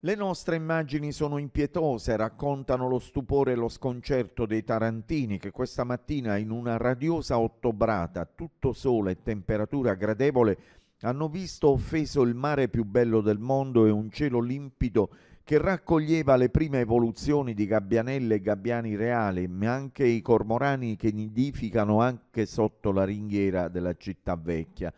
Le nostre immagini sono impietose, raccontano lo stupore e lo sconcerto dei tarantini che questa mattina in una radiosa ottobrata, tutto sole e temperatura gradevole, hanno visto offeso il mare più bello del mondo e un cielo limpido che raccoglieva le prime evoluzioni di gabbianelle e gabbiani reali, ma anche i cormorani che nidificano anche sotto la ringhiera della città vecchia.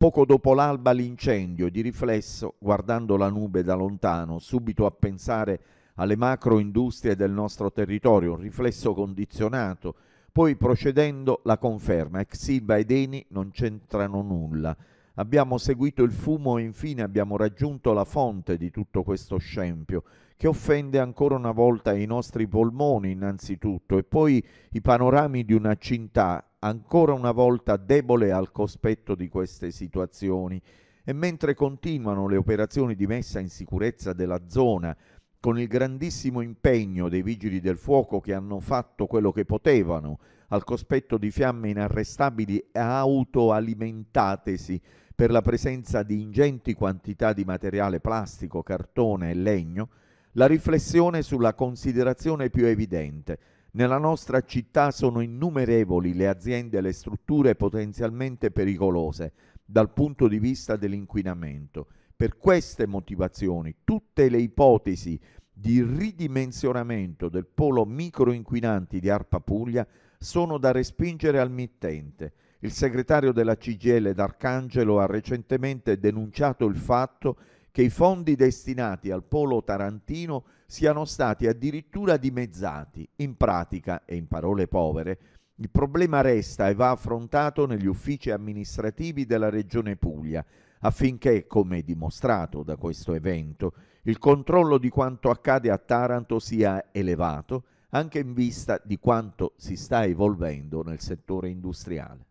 Poco dopo l'alba l'incendio, di riflesso, guardando la nube da lontano, subito a pensare alle macro industrie del nostro territorio, un riflesso condizionato, poi procedendo la conferma, Exilba ed Eni non c'entrano nulla. Abbiamo seguito il fumo e infine abbiamo raggiunto la fonte di tutto questo scempio, che offende ancora una volta i nostri polmoni innanzitutto e poi i panorami di una città ancora una volta debole al cospetto di queste situazioni e mentre continuano le operazioni di messa in sicurezza della zona con il grandissimo impegno dei vigili del fuoco che hanno fatto quello che potevano al cospetto di fiamme inarrestabili e autoalimentatesi per la presenza di ingenti quantità di materiale plastico, cartone e legno, la riflessione sulla considerazione più evidente, nella nostra città sono innumerevoli le aziende e le strutture potenzialmente pericolose dal punto di vista dell'inquinamento. Per queste motivazioni tutte le ipotesi di ridimensionamento del polo microinquinanti di Arpa Puglia sono da respingere al mittente. Il segretario della CGL d'Arcangelo ha recentemente denunciato il fatto che i fondi destinati al polo tarantino siano stati addirittura dimezzati. In pratica, e in parole povere, il problema resta e va affrontato negli uffici amministrativi della Regione Puglia, affinché, come dimostrato da questo evento, il controllo di quanto accade a Taranto sia elevato, anche in vista di quanto si sta evolvendo nel settore industriale.